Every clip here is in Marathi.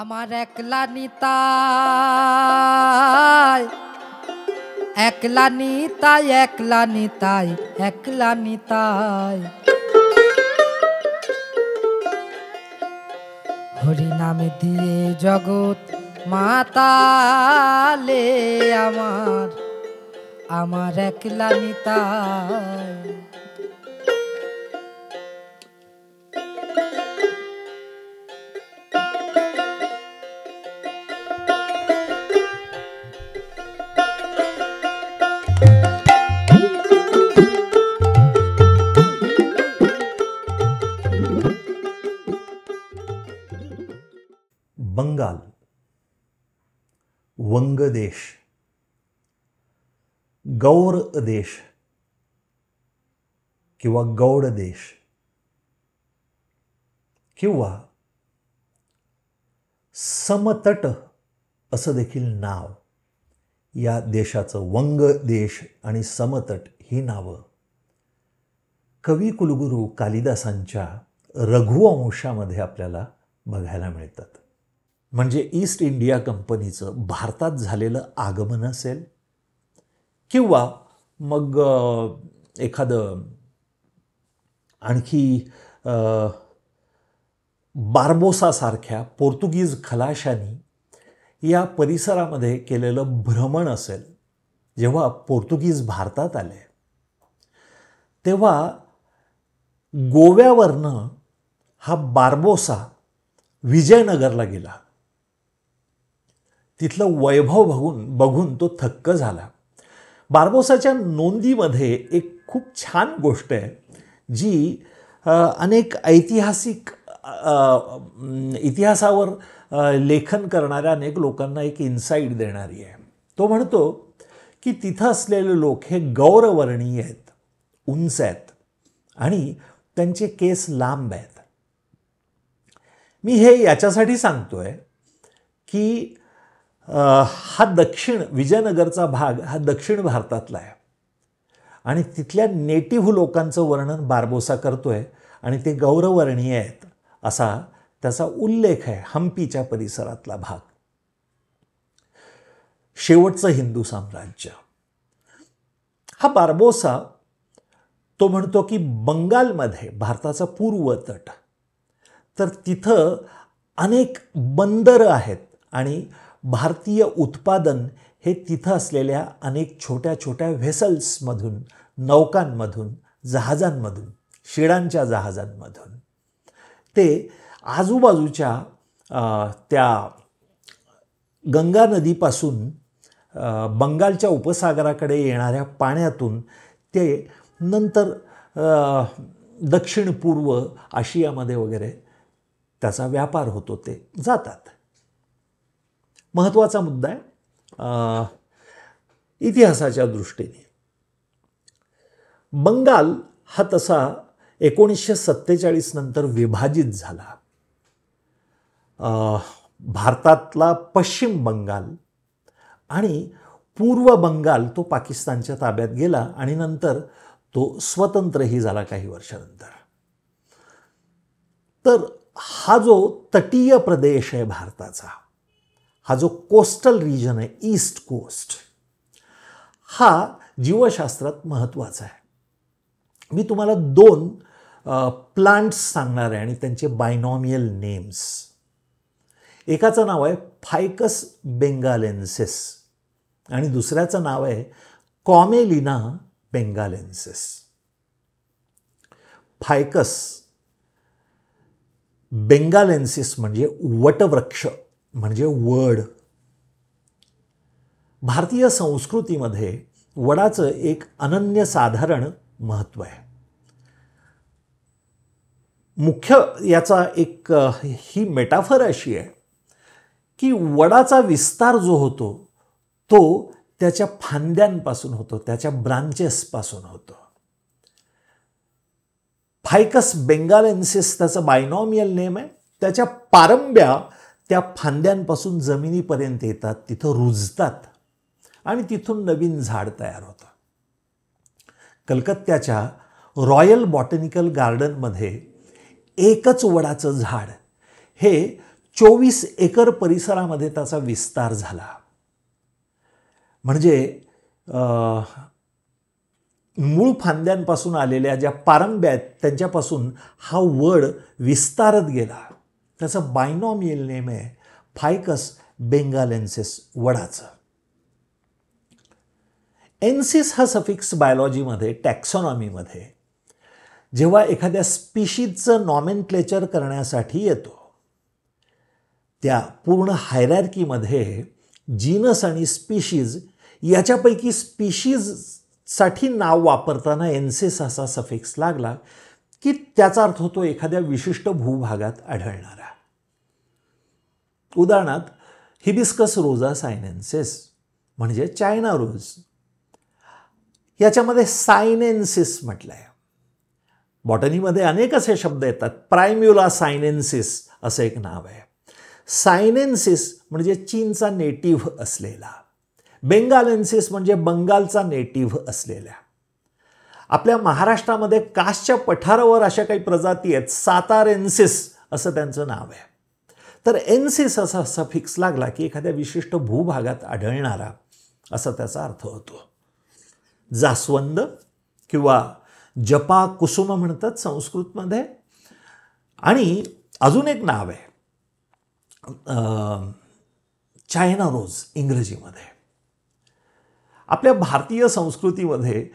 আমার একলা নিতাই একলা নিতাই একলা নিতাই একলা নিতাই হরি নামে দিয়ে জগৎ মাতালে আমার আমার একলা নিতাই बंगाल देश, गौर देश किंवा गौड देश किंवा समतट असं देखील नाव या देशाचं वंग देश आणि समतट ही नाव, कवी कुलगुरू कालिदासांच्या रघुवंशामध्ये आपल्याला बघायला मिळतात म्हणजे ईस्ट इंडिया कंपनीचं भारतात झालेलं आगमन असेल किंवा मग एखादं आणखी बार्बोसासारख्या पोर्तुगीज खलाशांनी या परिसरामध्ये केलेलं भ्रमण असेल जेव्हा पोर्तुगीज भारतात आले तेव्हा गोव्यावरनं हा बार्बोसा विजयनगरला गेला तिथलं वैभव बघून बघून तो थक्क झाला बार्बोसाच्या नोंदीमध्ये एक खूप छान गोष्ट आहे जी अनेक ऐतिहासिक इतिहासावर लेखन करणाऱ्या अनेक लोकांना एक इन्साईट देणारी आहे तो म्हणतो की तिथं असलेले लोक हे गौरवर्णीय आहेत उंच आहेत आणि त्यांचे केस लांब आहेत मी हे याच्यासाठी सांगतो आहे की हा दक्षिण विजयनगरचा भाग हा दक्षिण भारतातला आहे आणि तिथल्या नेटिव्ह लोकांचं वर्णन बारबोसा करतो आहे आणि ते गौरवर्णीय आहेत असा त्याचा उल्लेख आहे हम्पीच्या परिसरातला भाग शेवटचं हिंदू साम्राज्य हा बारबोसा तो म्हणतो की बंगालमध्ये भारताचा पूर्व तट तर तिथं अनेक बंदरं आहेत आणि भारतीय उत्पादन हे तिथं असलेल्या अनेक छोट्या छोट्या व्हेसल्समधून नौकांमधून जहाजांमधून शिडांच्या जहाजांमधून ते आजूबाजूच्या त्या गंगा नदीपासून बंगालच्या उपसागराकडे येणाऱ्या पाण्यातून ते नंतर दक्षिण पूर्व आशियामध्ये वगैरे त्याचा व्यापार होतो ते जातात महत्त्वाचा मुद्दा आहे इतिहासाच्या दृष्टीने बंगाल हा तसा एकोणीसशे सत्तेचाळीस नंतर विभाजित झाला भारतातला पश्चिम बंगाल आणि पूर्व बंगाल तो पाकिस्तानच्या ताब्यात गेला आणि नंतर तो स्वतंत्रही झाला काही वर्षानंतर तर हा जो तटीय प्रदेश आहे भारताचा हा जो कोस्टल रिजन आहे ईस्ट कोस्ट हा जीवशास्त्रात महत्त्वाचा आहे मी तुम्हाला दोन प्लांट्स सांगणार आहे आणि त्यांचे बायनॉमियल नेम्स एकाचं नाव आहे फायकस बेंगालेन्सिस आणि दुसऱ्याचं नाव आहे कॉमेलिना बेंगालेन्सिस फायकस बेंगालेन्सिस म्हणजे वटवृक्ष म्हणजे वड भारतीय संस्कृतीमध्ये वडाचं एक अनन्य साधारण महत्व आहे मुख्य याचा एक ही मेटाफर अशी आहे की वडाचा विस्तार जो होतो तो त्याच्या फांद्यांपासून होतो त्याच्या ब्रांचेसपासून होतो फायकस बेंगालेन्सिस त्याचं बायनॉमियल नेम आहे त्याच्या पारंब्या त्या फांद्यांपासून जमिनीपर्यंत येतात तिथं रुजतात आणि तिथून नवीन झाड तयार होतं कलकत्त्याच्या रॉयल बॉटनिकल गार्डनमध्ये एकच वडाचं झाड हे चोवीस एकर परिसरामध्ये त्याचा विस्तार झाला म्हणजे मूळ फांद्यांपासून आलेल्या ज्या पारंब्या आहेत त्यांच्यापासून हा वड विस्तारत गेला त्याचं बायनॉमियल नेम आहे फायकस बेंगालेन्सिस वडाचं एन्सिस हा सफिक्स बायोलॉजीमध्ये टॅक्सॉनॉमीमध्ये जेव्हा एखाद्या स्पिशीजचं नॉमेनक्लेचर करण्यासाठी येतो त्या पूर्ण मध्ये जीनस आणि स्पीशीज याच्यापैकी साठी नाव वापरताना एन्सिस असा सफिक्स लागला की त्याचा अर्थ होतो एखाद्या विशिष्ट भूभागात आढळणारा उदाहरणार्थ हिबिस्कस रोजा सायनेन्सेस म्हणजे चायना रोज याच्यामध्ये सायनेन्सिस म्हटलं आहे बॉटनीमध्ये अनेक असे शब्द येतात प्रायम्युला सायनेन्सिस असं एक नाव आहे सायनेन्सिस म्हणजे चीनचा नेटिव्ह असलेला बेंगालेन्सिस म्हणजे बंगालचा नेटिव्ह असलेल्या आपल्या महाराष्ट्रामध्ये कासच्या पठारावर अशा काही प्रजाती आहेत सातारेन्सिस असं त्यांचं नाव आहे तर ससा असा फिक्स लागला की एखाद्या विशिष्ट भूभागात आढळणारा असा त्याचा अर्थ होतो जास्वंद किंवा जपा कुसुम म्हणतात संस्कृतमध्ये आणि अजून एक नाव आहे चायना रोज इंग्रजीमध्ये आपल्या भारतीय संस्कृतीमध्ये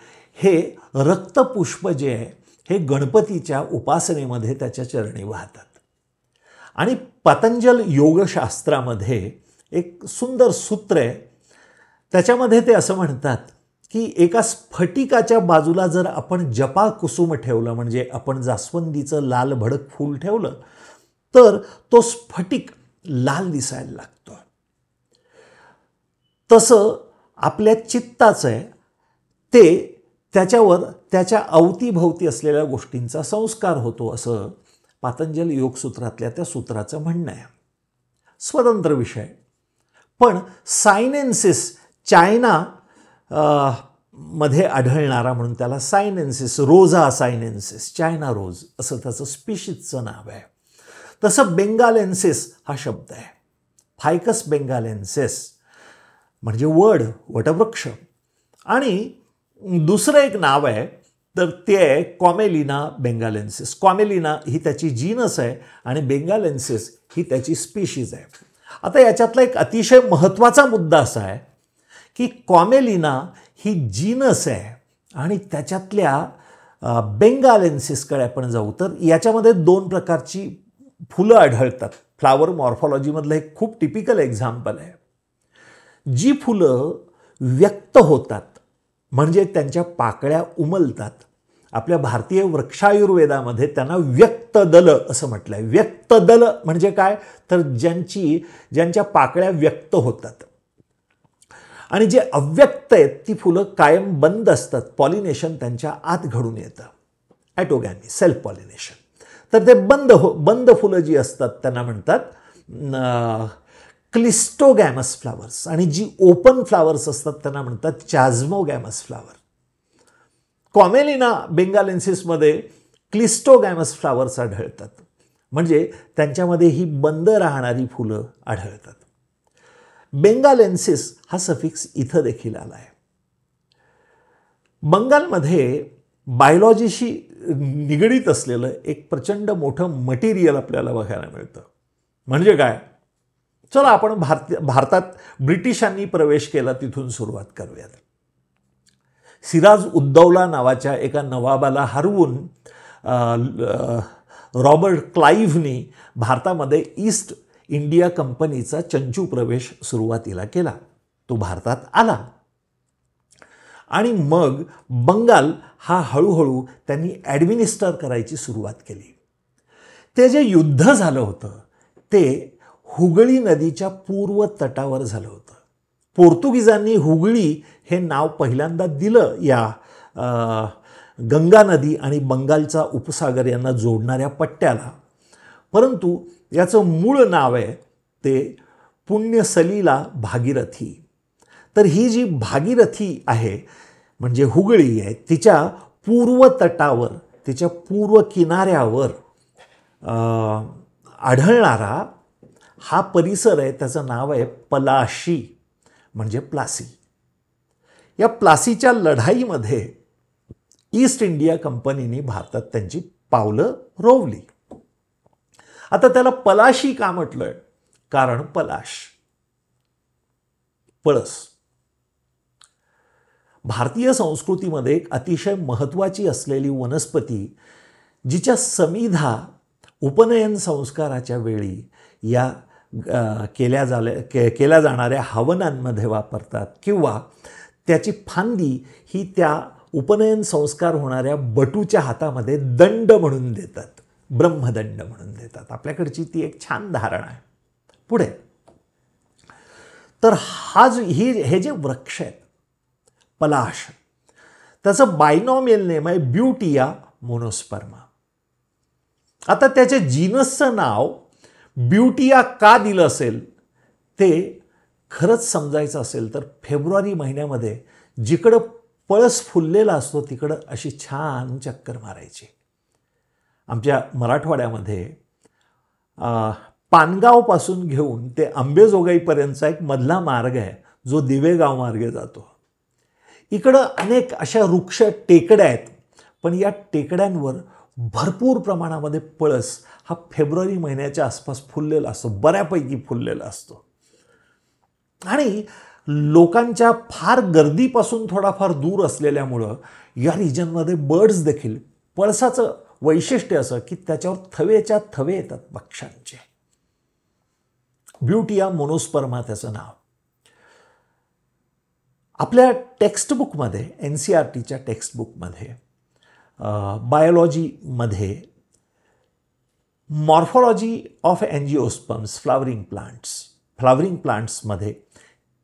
हे रक्तपुष्प जे आहे हे गणपतीच्या उपासनेमध्ये त्याच्या चरणी वाहतात आणि पतंजल योगशास्त्रामध्ये एक सुंदर सूत्र आहे त्याच्यामध्ये ते असं म्हणतात की एका स्फटिकाच्या बाजूला जर आपण जपा कुसुम ठेवलं म्हणजे आपण जास्वंदीचं लाल भडक फूल ठेवलं तर तो स्फटिक लाल दिसायला लागतो तसं आपल्या चित्ताचं आहे ते त्याच्यावर त्याच्या अवतीभवती असलेल्या गोष्टींचा संस्कार होतो असं पातंजल योगसूत्रातल्या त्या सूत्राचं म्हणणं आहे स्वतंत्र विषय पण सायनेन्सिस चायना मध्ये आढळणारा म्हणून त्याला सायनेन्सिस रोजा सायनेन्सिस चायना रोज असं त्याचं स्पिशीजचं नाव आहे तसं बेंगालेन्सिस हा शब्द आहे फायकस बेंगालेन्सिस म्हणजे वड वटवृक्ष आणि दुसरं एक नाव आहे तर ते आहे कॉमेलिना बेंगालेन्सिस कॉमेलिना ही त्याची जीनस आहे आणि बेंगालेन्सिस ही त्याची स्पीशीज आहे आता याच्यातला एक अतिशय महत्त्वाचा मुद्दा असा आहे की कॉमेलिना ही जीनस आहे आणि त्याच्यातल्या बेंगालेन्सिसकडे आपण जाऊ तर याच्यामध्ये दोन प्रकारची फुलं आढळतात फ्लावर मॉर्फॉलॉजीमधलं एक खूप टिपिकल एक्झाम्पल आहे जी फुलं व्यक्त होतात म्हणजे त्यांच्या पाकळ्या उमलतात आपल्या भारतीय वृक्षायुर्वेदामध्ये त्यांना व्यक्त दल असं म्हटलं आहे व्यक्त दल म्हणजे काय तर ज्यांची ज्यांच्या पाकळ्या व्यक्त होतात आणि जे अव्यक्त आहेत ती फुलं कायम बंद असतात पॉलिनेशन त्यांच्या आत घडून येतं ॲटोगॅनी सेल्फ पॉलिनेशन तर ते बंद हो बंद फुलं जी असतात त्यांना म्हणतात क्लिस्टोगॅमस फ्लावर्स आणि जी ओपन फ्लावर्स असतात त्यांना म्हणतात चॅझमोगॅमस फ्लावर कॉमेलिना बेंगालेन्सिसमध्ये क्लिस्टोगॅमस फ्लावर्स आढळतात म्हणजे त्यांच्यामध्ये ही बंद राहणारी फुलं आढळतात बेंगालेन्सिस हा सफिक्स इथं देखील आला आहे बंगालमध्ये बायोलॉजीशी निगडीत असलेलं एक प्रचंड मोठं मटेरियल आपल्याला बघायला मिळतं म्हणजे काय चला आपण भारत भारतात ब्रिटिशांनी प्रवेश केला तिथून सुरुवात करूयात सिराज उद्दौला नावाच्या एका नवाबाला हरवून रॉबर्ट क्लाईव्हनी भारतामध्ये ईस्ट इंडिया कंपनीचा चंचू प्रवेश सुरुवातीला केला तो भारतात आला आणि मग बंगाल हा हळूहळू त्यांनी ॲडमिनिस्टर करायची सुरुवात केली ते जे युद्ध झालं होतं ते हुगळी नदीच्या पूर्व तटावर झालं होतं पोर्तुगीजांनी हुगळी हे नाव पहिल्यांदा दिलं या गंगा नदी आणि बंगालचा उपसागर यांना जोडणाऱ्या पट्ट्याला परंतु याचं मूळ नाव आहे ते पुण्यसलीला भागीरथी तर ही जी भागीरथी आहे म्हणजे हुगळी आहे तिच्या पूर्व तटावर तिच्या पूर्व किनाऱ्यावर आढळणारा हा परिसर आहे त्याचं नाव आहे पलाशी म्हणजे प्लासी या प्लासीच्या लढाईमध्ये ईस्ट इंडिया कंपनीने भारतात त्यांची पावलं रोवली आता त्याला पलाशी का म्हटलंय कारण पलाश पळस भारतीय संस्कृतीमध्ये एक अतिशय महत्त्वाची असलेली वनस्पती जिच्या समिधा उपनयन संस्काराच्या वेळी या केल्या झाल्या केल्या जाणाऱ्या हवनांमध्ये वापरतात किंवा त्याची फांदी ही त्या उपनयन संस्कार होणाऱ्या बटूच्या हातामध्ये दंड म्हणून देतात ब्रह्मदंड म्हणून देतात आपल्याकडची ती एक छान धारणा आहे पुढे तर हा जो ही हे जे वृक्ष आहेत पलाश त्याचं बायनॉमियल नेम आहे ब्युटिया मोनोस्पर्मा आता त्याच्या जीनसचं नाव ब्युटिया का दिलं असेल ते खरंच समजायचं असेल तर फेब्रुवारी महिन्यामध्ये जिकडं पळस फुललेला असतो तिकडं अशी छान चक्कर मारायची आमच्या मराठवाड्यामध्ये पानगावपासून घेऊन ते आंबेजोगाईपर्यंतचा एक मधला मार्ग आहे जो दिवेगाव मार्गे जातो इकडं अनेक अशा वृक्ष टेकड्या आहेत पण या टेकड्यांवर भरपूर प्रमाणामध्ये पळस हा फेब्रुवारी महिन्याच्या आसपास फुललेला असतो बऱ्यापैकी फुललेला असतो आणि लोकांच्या फार गर्दीपासून थोडाफार दूर असलेल्यामुळं या रिजनमध्ये बर्ड्स देखील पळसाचं वैशिष्ट्य असं की त्याच्यावर थवेच्या थवे येतात पक्ष्यांचे ब्युटिया मोनोस्पर्मा त्याचं नाव आपल्या टेक्स्टबुकमध्ये एन सी आर टीच्या टेक्स्टबुकमध्ये बायोलॉजीमध्ये morphology of angiosperms flowering plants flowering प्लांट्समध्ये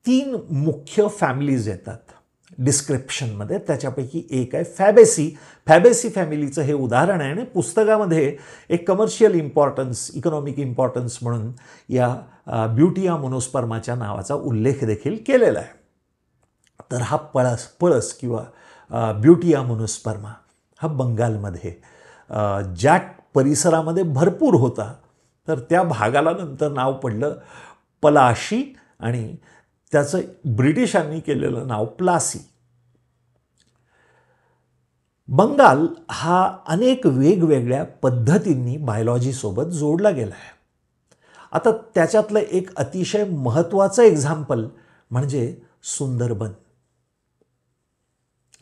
तीन मुख्य फॅमिलीज येतात डिस्क्रिप्शनमध्ये त्याच्यापैकी एक आहे फॅबेसी फॅबेसी फॅमिलीचं हे उदाहरण आहे आणि पुस्तकामध्ये एक कमर्शियल इम्पॉर्टन्स इकॉनॉमिक इम्पॉर्टन्स म्हणून या ब्युटिया मोनोस्पर्माच्या नावाचा उल्लेख देखील केलेला आहे तर हा पळस पळस किंवा ब्युटिया मोनोस्पर्मा हा बंगालमध्ये ज्या परिसरामध्ये भरपूर होता तर त्या भागाला नंतर नाव पडलं पलाशी आणि त्याचं ब्रिटिशांनी केलेलं नाव प्लासी बंगाल हा अनेक वेगवेगळ्या पद्धतींनी बायोलॉजीसोबत जोडला गेला आहे आता त्याच्यातलं एक अतिशय महत्त्वाचं एक्झाम्पल म्हणजे सुंदरबन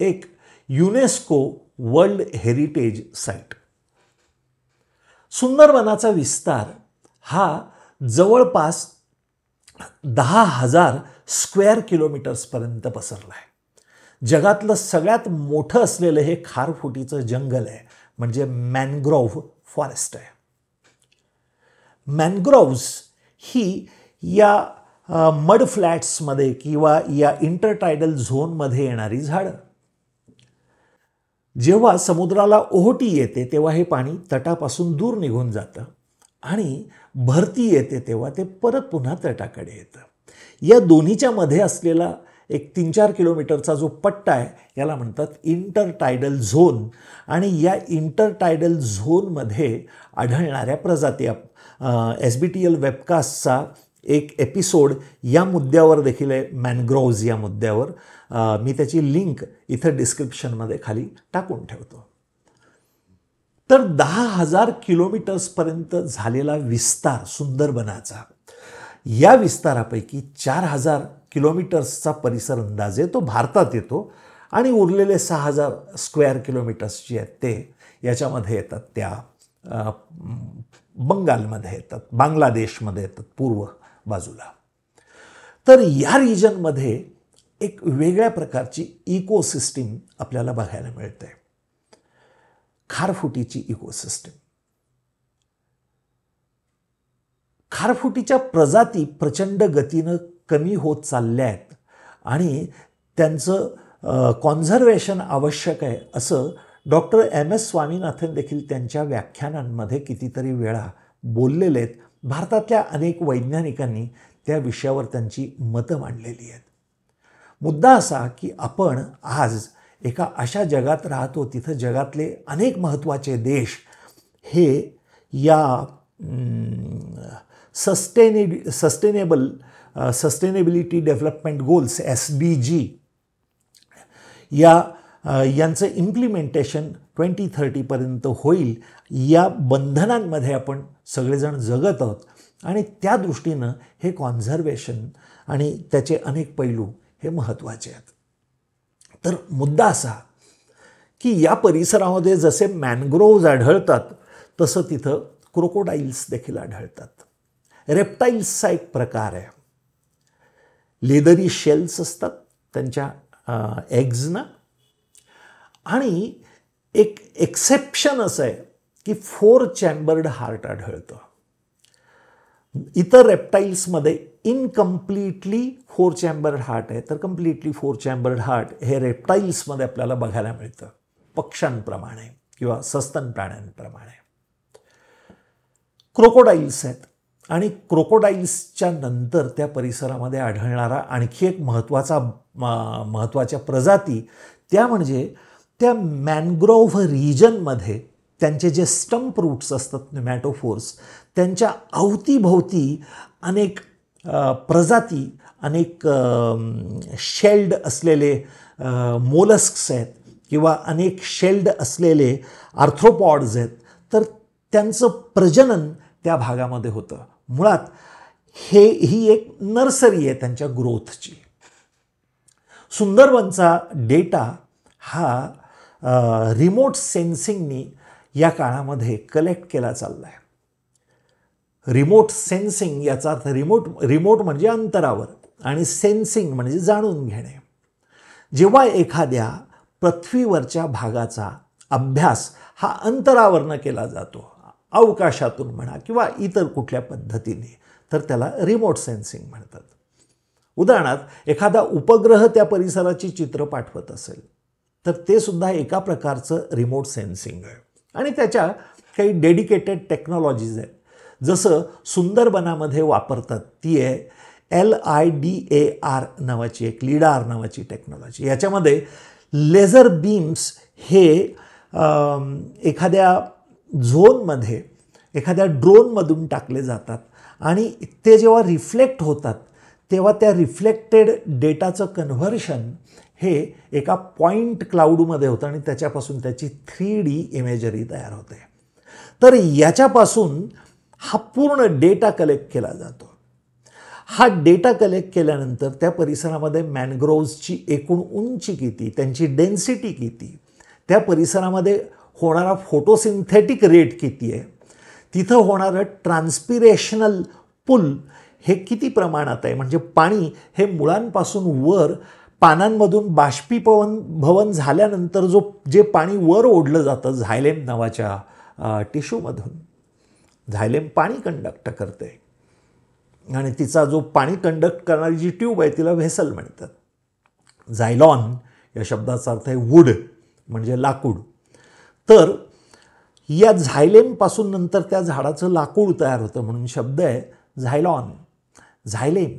एक युनेस्को वर्ल्ड हेरिटेज साईट सुंदरवनाचा विस्तार हा जवळपास दहा हजार स्क्वेअर किलोमीटर्सपर्यंत पसरला आहे जगातलं सगळ्यात मोठं असलेलं हे खारफुटीचं जंगल आहे म्हणजे मॅनग्रोव्ह फॉरेस्ट आहे मॅनग्रोव्स ही या मड फ्लॅट्समध्ये किंवा या इंटरटायडल झोनमध्ये येणारी झाडं जेव्हा समुद्राला ओहोटी येते तेव्हा हे पाणी तटापासून दूर निघून जातं आणि भरती येते तेव्हा ते परत पुन्हा तटाकडे येतं या दोन्हीच्या मध्ये असलेला एक तीन चार किलोमीटरचा जो पट्टा आहे याला म्हणतात इंटरटायडल झोन आणि या इंटरटायडल झोनमध्ये आढळणाऱ्या प्रजाती एस बी टी एल वेबकास्टचा एक एपिसोड या मुद्द्यावर देखील आहे मॅनग्रोव्ज या मुद्द्यावर मी त्याची लिंक इथं डिस्क्रिप्शनमध्ये खाली टाकून ठेवतो तर दहा हजार किलोमीटर्सपर्यंत झालेला विस्तार सुंदरबनाचा या विस्तारापैकी चार हजार किलोमीटर्सचा परिसर अंदाजे तो भारतात येतो आणि उरलेले सहा हजार स्क्वेअर किलोमीटर्स जे आहेत ते याच्यामध्ये येतात त्या बंगालमध्ये येतात बांगलादेशमध्ये येतात पूर्व बाजूला तर या रिजनमध्ये एक वेगळ्या प्रकारची इकोसिस्टीम आपल्याला बघायला मिळते खारफुटीची इकोसिस्टीम खारफुटीच्या प्रजाती प्रचंड गतीनं कमी होत चालल्या आहेत आणि त्यांचं कॉन्झर्वेशन आवश्यक आहे असं डॉक्टर एम एस स्वामीनाथन देखील त्यांच्या व्याख्यानांमध्ये कितीतरी वेळा बोललेले आहेत भारतातल्या अनेक वैज्ञानिकांनी त्या विषयावर त्यांची मतं मांडलेली आहेत मुद्दा असा की आपण आज एका अशा जगात राहतो तिथं जगातले अनेक महत्त्वाचे देश हे या sustain sustainable sustainability development goals S G या यांचं इम्प्लिमेंटेशन ट्वेंटी थर्टीपर्यंत होईल या बंधनांमध्ये आपण सगळेजण जगत आहोत आणि त्या दृष्टीनं हे कॉन्झर्वेशन आणि त्याचे अनेक पैलू हे महत्त्वाचे आहेत तर मुद्दा असा की या परिसरामध्ये जसे मॅनग्रोव्ज आढळतात तसं तिथं क्रोकोडाईल्स देखील आढळतात रेप्टाईल्सचा एक प्रकार आहे लेदरी शेल्स असतात त्यांच्या एग्जना आणि एक एक्सेप्शन असं आहे की फोर चॅम्बर्ड हार्ट आढळतं इतर रेप्टाईल्समध्ये इनकम्प्लिटली फोर चॅम्बर्ड हार्ट आहे तर कम्प्लिटली फोर चॅम्बर्ड हार्ट हे रेप्टाईल्समध्ये आपल्याला बघायला मिळतं पक्ष्यांप्रमाणे किंवा सस्तन प्राण्यांप्रमाणे क्रोकोडाईल्स आहेत आणि क्रोकोडाईल्सच्या नंतर त्या परिसरामध्ये आढळणारा आणखी एक महत्त्वाचा महत्त्वाच्या प्रजाती त्या म्हणजे त्या मॅनग्रोव्ह रिजनमध्ये त्यांचे जे स्टंप रूट्स असतात न्युमॅटोफोर्स त्यांच्या अवतीभोवती अनेक प्रजाती अनेक शेल्ड असलेले मोलस्क्स आहेत किंवा अनेक शेल्ड असलेले आर्थ्रोपॉड्स आहेत तर त्यांचं प्रजनन त्या भागामध्ये होतं मुळात हे ही एक नर्सरी आहे त्यांच्या ग्रोथची सुंदरबनचा डेटा हा रिमोट सेन्सिंगनी या काळामध्ये कलेक्ट केला चालला आहे रिमोट सेन्सिंग याचा अर्थ रिमोट रिमोट म्हणजे अंतरावर आणि सेन्सिंग म्हणजे जाणून घेणे जेव्हा एखाद्या पृथ्वीवरच्या भागाचा अभ्यास हा अंतरावरनं केला जातो अवकाशातून म्हणा किंवा इतर कुठल्या पद्धतीने तर त्याला रिमोट सेन्सिंग म्हणतात उदाहरणार्थ एखादा उपग्रह त्या परिसराची चित्र पाठवत असेल तर ते सुद्धा एका प्रकारचं रिमोट सेन्सिंग आहे आणि त्याच्या काही डेडिकेटेड टेक्नॉलॉजीज आहेत जसं सुंदरबनामध्ये वापरतात ती आहे L I D A R नावाची एक लिडार नावाची टेक्नॉलॉजी याच्यामध्ये लेझर बीम्स हे एखाद्या झोनमध्ये एखाद्या ड्रोनमधून टाकले जातात आणि ते जेव्हा रिफ्लेक्ट होतात तेव्हा त्या रिफ्लेक्टेड डेटाचं कन्व्हर्शन हे एका पॉईंट क्लाउडमध्ये होतं आणि त्याच्यापासून त्याची थ्री डी इमेजरी तयार होते तर याच्यापासून हा पूर्ण डेटा कलेक्ट केला जातो हा डेटा कलेक्ट केल्यानंतर त्या परिसरामध्ये मॅनग्रोव्हजची एकूण उंची किती त्यांची डेन्सिटी किती त्या परिसरामध्ये होणारा फोटोसिंथेटिक रेट किती आहे तिथं होणारं ट्रान्सपिरेशनल पूल हे किती प्रमाणात आहे म्हणजे पाणी हे मुळांपासून वर पानांमधून बाष्पीपवन भवन झाल्यानंतर जो जे पाणी वर ओढलं जातं झायलेम नावाच्या टिश्यूमधून झायलेम पाणी कंडक्ट करते आणि तिचा जो पाणी कंडक्ट करणारी जी ट्यूब आहे तिला व्हेसल म्हणतात झायलॉन या शब्दाचा अर्थ आहे वूड म्हणजे लाकूड तर या झायलेमपासून नंतर त्या झाडाचं लाकूड तयार होतं म्हणून शब्द आहे झायलॉन झायलेम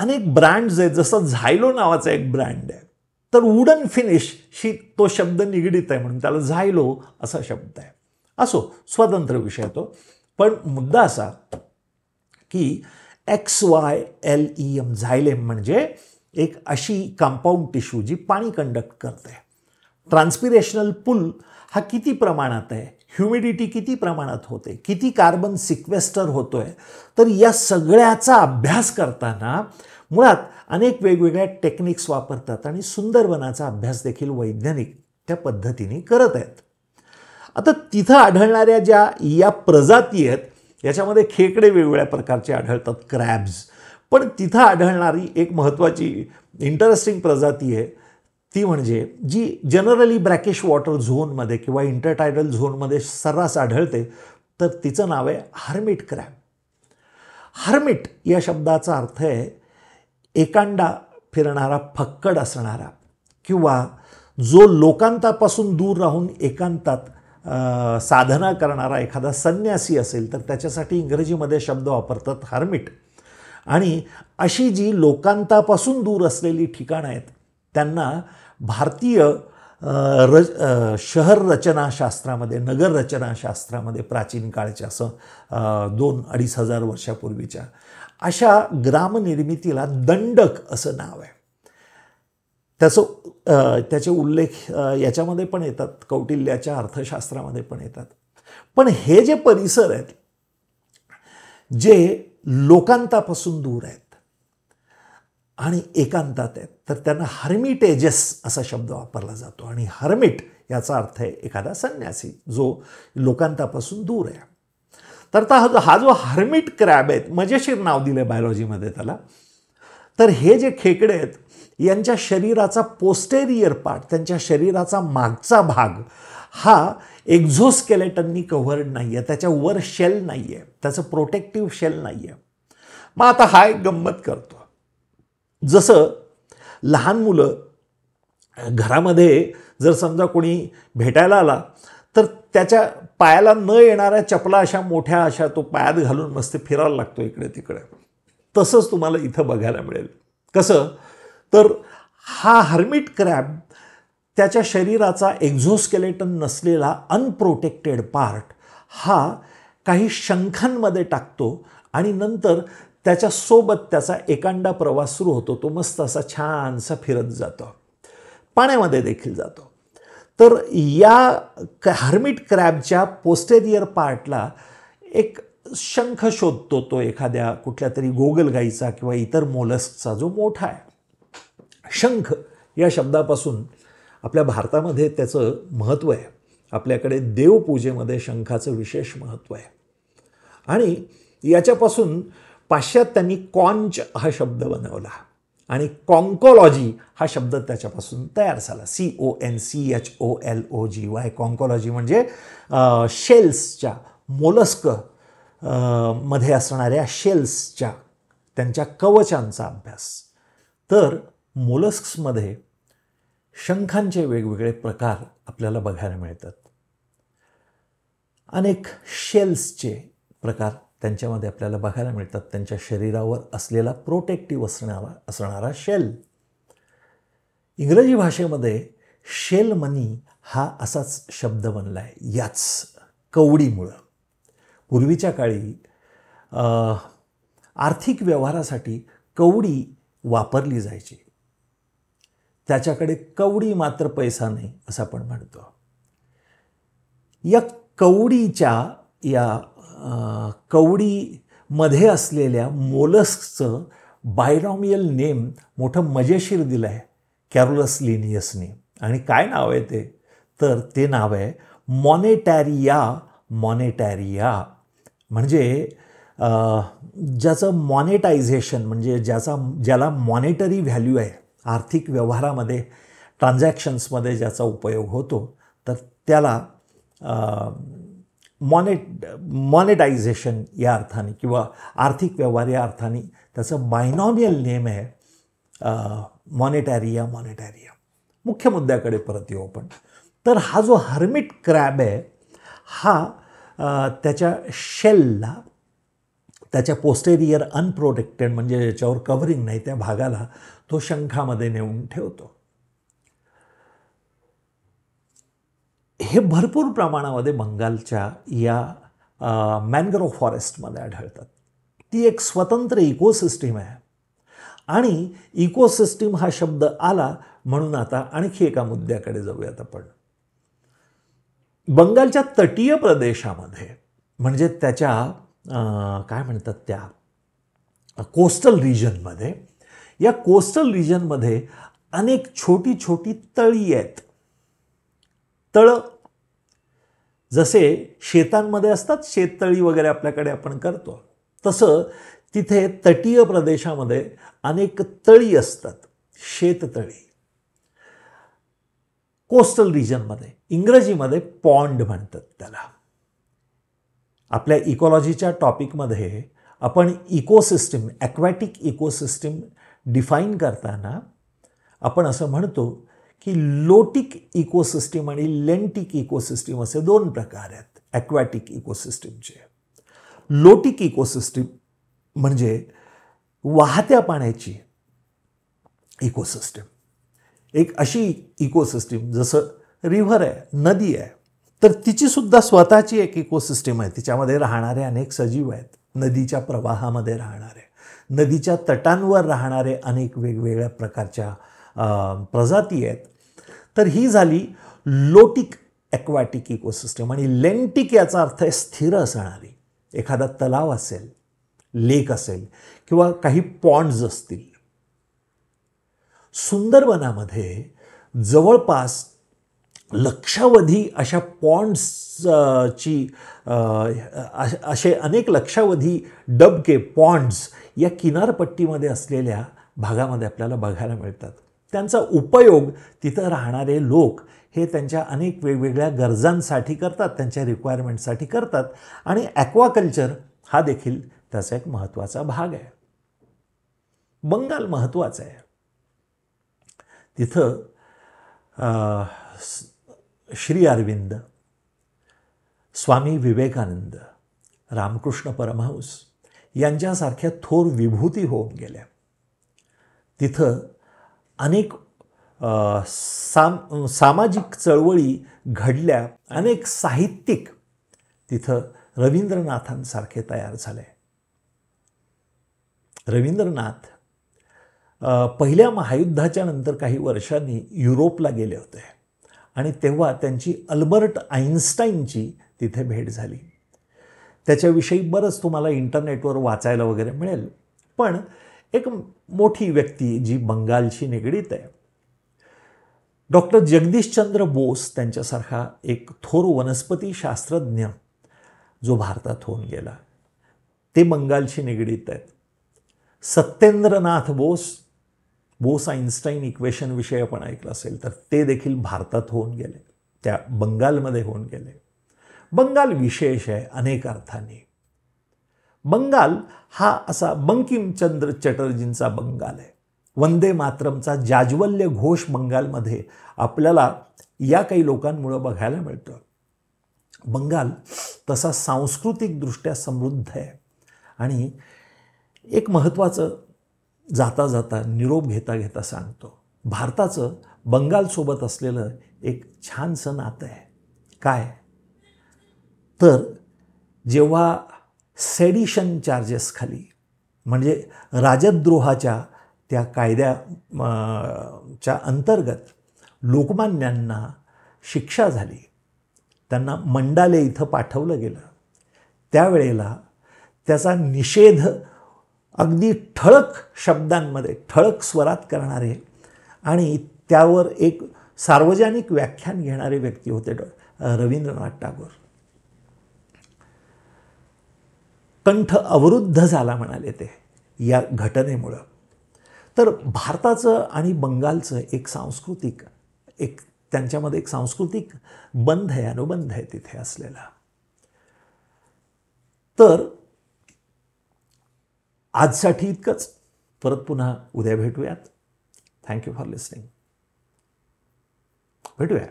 अनेक ब्रँड्स आहेत जसं झायलो नावाचा एक ब्रँड आहे तर वुडन फिनिश ही तो शब्द निगडीत आहे म्हणून त्याला झायलो असा शब्द आहे असो स्वतंत्र विषय तो पण मुद्दा असा की X Y L E e M xylem म्हणजे एक अशी कंपाऊंड टिश्यू जी पाणी कंडक्ट करते ट्रान्सपिरेशनल पूल हा किती प्रमाणात आहे ह्युमिडिटी किती प्रमाणात होते किती कार्बन सिक्वेस्टर होतोय तर या सगळ्याचा अभ्यास करताना मुळात अनेक वेगवेगळ्या टेक्निक्स वापरतात आणि सुंदर वनाचा अभ्यास देखील वैज्ञानिक त्या पद्धतीने करत आहेत आता तिथं आढळणाऱ्या ज्या या प्रजाती आहेत याच्यामध्ये खेकडे वेगवेगळ्या प्रकारचे आढळतात क्रॅब्स पण तिथं आढळणारी एक महत्त्वाची इंटरेस्टिंग प्रजाती आहे ती म्हणजे जी जनरली ब्रॅकिश वॉटर झोनमध्ये किंवा इंटरटायडल झोनमध्ये सर्रास आढळते तर तिचं नाव आहे हार्मिट क्रॅब हार्मिट या शब्दाचा अर्थ आहे एकांडा फिरणारा फक्कड असणारा किंवा जो लोकांतापासून दूर राहून एकांतात साधना करणारा एखादा संन्यासी असेल तर त्याच्यासाठी इंग्रजीमध्ये शब्द वापरतात हार्मिट आणि अशी जी लोकांतापासून दूर असलेली ठिकाणं आहेत त्यांना भारतीय रच शहर रचनाशास्त्रामध्ये नगर रचनाशास्त्रामध्ये प्राचीन काळच्या असं दोन अडीच हजार वर्षापूर्वीच्या अशा ग्रामनिर्मितीला दंडक असं नाव आहे त्याचं त्याचे उल्लेख याच्यामध्ये पण येतात कौटिल्याच्या अर्थशास्त्रामध्ये पण येतात पण हे जे परिसर आहेत जे लोकांतापासून दूर आहेत आणि एकांतात आहेत तर त्यांना हर्मिटेजस असा शब्द वापरला जातो आणि हर्मिट याचा अर्थ आहे एखादा संन्यासी जो लोकांतापासून दूर आहे तर जो हा जो हर्मिट क्रॅब आहेत मजेशीर नाव दिलं आहे बायोलॉजीमध्ये त्याला तर हे जे खेकडे आहेत यांच्या शरीराचा पोस्टेरियर पार्ट त्यांच्या शरीराचा मागचा भाग हा एक्झोस्केलेटननी कव्हर्ड नाही आहे त्याच्या शेल नाही आहे त्याचं प्रोटेक्टिव्ह शेल नाही आहे मग आता हा एक गंमत करतो जसं लहान मुलं घरामध्ये जर समजा कोणी भेटायला आला तर त्याच्या पायाला न येणाऱ्या चपला अशा मोठ्या अशा तो पायात घालून मस्त फिरायला लागतो इकडे तिकडे तसंच तुम्हाला इथं बघायला मिळेल कसं तर हा हर्मिट क्रॅब त्याच्या शरीराचा एक्झोस्केलेटन नसलेला अनप्रोटेक्टेड पार्ट हा काही शंखांमध्ये टाकतो आणि नंतर त्याच्यासोबत त्याचा एकांडा प्रवास सुरू होतो तो मस्त असा छानसा फिरत जातो पाण्यामध्ये देखील जातो तर या हर्मिट क्रॅबच्या पोस्टेरियर पार्टला एक शंख शोधतो तो एखाद्या कुठल्या तरी गोगलगाईचा किंवा इतर मोलस्कचा जो मोठा आहे शंख या शब्दापासून आपल्या भारतामध्ये त्याचं महत्त्व आहे आपल्याकडे देवपूजेमध्ये शंखाचं विशेष महत्त्व आहे आणि याच्यापासून त्यांनी कॉन्च हा शब्द बनवला आणि कॉन्कॉलॉजी हा शब्द त्याच्यापासून तयार झाला C O N C H O L O G Y conchology म्हणजे शेल्सच्या मोलस्क मध्ये असणाऱ्या शेल्सच्या त्यांच्या कवचांचा अभ्यास तर मोलस्क्समध्ये शंखांचे वेगवेगळे प्रकार आपल्याला बघायला मिळतात अनेक शेल्सचे प्रकार त्यांच्यामध्ये आपल्याला बघायला मिळतात त्यांच्या शरीरावर असलेला प्रोटेक्टिव्ह असणारा असणारा शेल इंग्रजी भाषेमध्ये शेल मनी हा असाच शब्द बनला आहे याच कवडीमुळं पूर्वीच्या काळी आर्थिक व्यवहारासाठी कवडी वापरली जायची त्याच्याकडे कवडी मात्र पैसा नाही असं आपण म्हणतो या कवडीच्या या कवडीमध्ये असलेल्या मोलस्कचं बायनॉमियल नेम मोठं मजेशीर दिलं आहे कॅरोलस लिनियसने आणि काय नाव आहे ते तर ते नाव आहे मॉनेटॅरिया मॉनेटॅरिया म्हणजे ज्याचं मॉनेटायझेशन म्हणजे ज्याचा ज्याला मॉनेटरी व्हॅल्यू आहे आर्थिक व्यवहारामध्ये ट्रान्झॅक्शन्समध्ये ज्याचा उपयोग होतो तर त्याला मॉनेट मॉनेटायझेशन या अर्थाने किंवा आर्थिक व्यवहार या अर्थाने त्याचं मायनॉमियल नेम आहे मॉनेटॅरिया मॉनेटॅरिया मुख्य मुद्द्याकडे परत येऊ आपण तर हा जो हर्मिट क्रॅब आहे हा त्याच्या शेलला त्याच्या पोस्टेरियर अनप्रोटेक्टेड म्हणजे ज्याच्यावर कवरिंग नाही त्या भागाला तो शंखामध्ये नेऊन ठेवतो हे भरपूर प्रमाणामध्ये बंगालच्या या मॅनग्रोव्ह फॉरेस्टमध्ये आढळतात ती एक स्वतंत्र इकोसिस्टीम आहे आणि इकोसिस्टीम हा शब्द आला म्हणून आता आणखी एका मुद्द्याकडे जाऊयात आपण बंगालच्या तटीय प्रदेशामध्ये म्हणजे त्याच्या काय म्हणतात त्या कोस्टल रिजनमध्ये या कोस्टल रिजनमध्ये अनेक छोटी छोटी तळी आहेत तळ जसे शेतांमध्ये असतात शेततळी वगैरे आपल्याकडे आपण करतो तसं तिथे तटीय प्रदेशामध्ये अनेक तळी असतात शेततळी कोस्टल रिजनमध्ये इंग्रजीमध्ये पॉन्ड म्हणतात त्याला आपल्या इकॉलॉजीच्या टॉपिकमध्ये आपण इकोसिस्टीम ॲक्वॅटिक इकोसिस्टीम डिफाईन करताना आपण असं म्हणतो की लोटिक इकोसिस्टीम आणि लेंटिक इकोसिस्टीम असे दोन प्रकार आहेत ॲक्वॅटिक इकोसिस्टीमचे लोटिक इकोसिस्टीम म्हणजे वाहत्या पाण्याची इकोसिस्टीम एक अशी इकोसिस्टीम जसं रिव्हर आहे नदी आहे तर सुद्धा स्वतःची एक इकोसिस्टीम आहे तिच्यामध्ये राहणारे अनेक सजीव आहेत नदीच्या प्रवाहामध्ये राहणारे नदीच्या तटांवर राहणारे अनेक वेगवेगळ्या प्रकारच्या प्रजाती आहेत तर ही झाली लोटिक ॲक्वॅटिक इकोसिस्टम आणि लेंटिक याचा अर्थ आहे स्थिर असणारी एखादा तलाव असेल लेक असेल किंवा काही पॉन्ड्स असतील सुंदरवनामध्ये जवळपास लक्षावधी अशा ची असे अनेक लक्षावधी डबके पॉन्ड्स या किनारपट्टीमध्ये असलेल्या भागामध्ये आपल्याला बघायला मिळतात त्यांचा उपयोग तिथं राहणारे लोक हे त्यांच्या अनेक वेगवेगळ्या गरजांसाठी करतात त्यांच्या रिक्वायरमेंटसाठी करतात आणि ॲक्वाकल्चर हा देखील त्याचा एक महत्त्वाचा भाग आहे बंगाल महत्त्वाचा आहे तिथं श्री अरविंद स्वामी विवेकानंद रामकृष्ण परमहंस यांच्यासारख्या थोर विभूती होऊन गेल्या तिथं अनेक साम सामाजिक चळवळी घडल्या अनेक साहित्यिक तिथं रवींद्रनाथांसारखे तयार झाले रवींद्रनाथ पहिल्या महायुद्धाच्या नंतर काही वर्षांनी युरोपला गेले होते आणि तेव्हा त्यांची अल्बर्ट आईन्स्टाईनची तिथे भेट झाली त्याच्याविषयी बरंच तुम्हाला इंटरनेटवर वाचायला वगैरे मिळेल पण एक मोठी व्यक्ती जी बंगालशी निगडीत आहे डॉक्टर जगदीशचंद्र बोस त्यांच्यासारखा एक थोर वनस्पती शास्त्रज्ञ जो भारतात होऊन गेला ते बंगालशी निगडीत आहेत सत्येंद्रनाथ बोस बोस आईन्स्टाईन विषय आपण ऐकलं असेल तर ते देखील भारतात होऊन गेले त्या बंगालमध्ये होऊन गेले बंगाल विशेष आहे अनेक अर्थाने बंगाल हा असा बंकिमचंद्र चटर्जींचा बंगाल आहे वंदे मातरमचा जाज्वल्य घोष बंगालमध्ये आपल्याला या काही लोकांमुळं बघायला मिळतं बंगाल तसा सांस्कृतिकदृष्ट्या समृद्ध आहे आणि एक महत्त्वाचं जाता जाता निरोप घेता घेता सांगतो भारताचं बंगालसोबत असलेलं एक छानसं नातं आहे काय तर जेव्हा सेडिशन चार्जेस खाली म्हणजे राजद्रोहाच्या त्या कायद्या च्या अंतर्गत लोकमान्यांना शिक्षा झाली त्यांना मंडाले इथं पाठवलं गेलं त्यावेळेला त्याचा निषेध अगदी ठळक शब्दांमध्ये ठळक स्वरात करणारे आणि त्यावर एक सार्वजनिक व्याख्यान घेणारे व्यक्ती होते रवींद्रनाथ टागोर कंठ अवरुद्ध झाला म्हणाले ते या घटनेमुळं तर भारताचं आणि बंगालचं एक सांस्कृतिक एक त्यांच्यामध्ये एक सांस्कृतिक बंध आहे अनुबंध आहे तिथे असलेला तर आजसाठी इतकंच परत पुन्हा उद्या भेटूयात थँक्यू फॉर लिसनिंग भेटूया